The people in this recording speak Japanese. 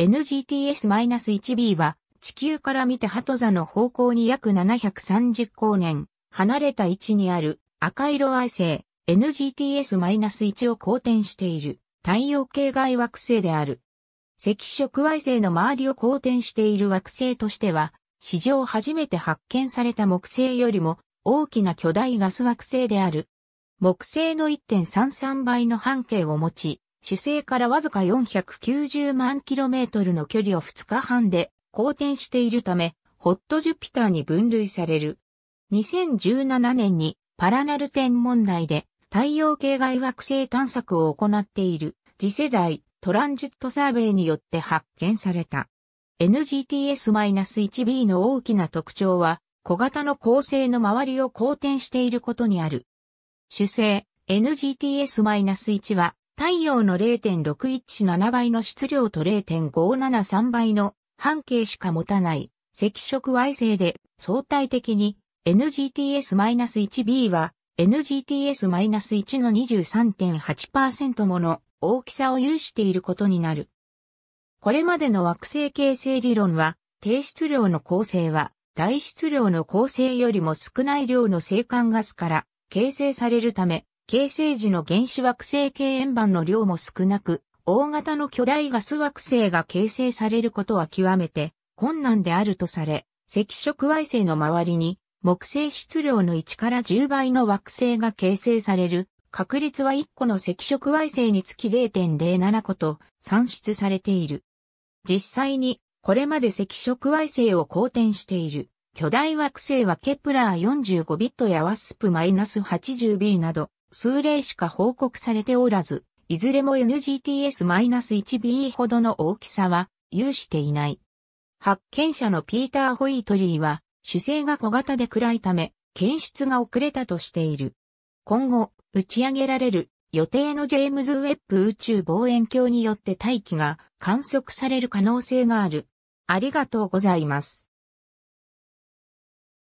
NGTS-1b は地球から見て鳩座の方向に約730光年離れた位置にある赤色矮星 NGTS-1 を公転している太陽系外惑星である。赤色矮星の周りを公転している惑星としては史上初めて発見された木星よりも大きな巨大ガス惑星である。木星の1.33倍の半径を持ち、主星からわずか490万キロメートルの距離を2日半で公転しているため、ホットジュピターに分類される。2017年にパラナル天文台で太陽系外惑星探索を行っている次世代トランジットサーベイによって発見された。NGTS-1b の大きな特徴は小型の恒星の周りを公転していることにある。主星 NGTS-1 は太陽の0.617倍の質量と0.573倍の半径しか持たない赤色矮星で相対的に NGTS-1b は NGTS-1 の23.8%もの大きさを有していることになる。これまでの惑星形成理論は低質量の構成は大質量の構成よりも少ない量の星間ガスから形成されるため形成時の原子惑星系円盤の量も少なく、大型の巨大ガス惑星が形成されることは極めて困難であるとされ、赤色矮星の周りに木星質量の1から10倍の惑星が形成される確率は1個の赤色矮星につき0.07個と算出されている。実際にこれまで赤色矮星を公転している巨大惑星はケプラー45ビットやワスプ -80b など数例しか報告されておらず、いずれも NGTS-1B ほどの大きさは有していない。発見者のピーター・ホイートリーは、主星が小型で暗いため、検出が遅れたとしている。今後、打ち上げられる予定のジェームズ・ウェッブ宇宙望遠鏡によって大気が観測される可能性がある。ありがとうございます。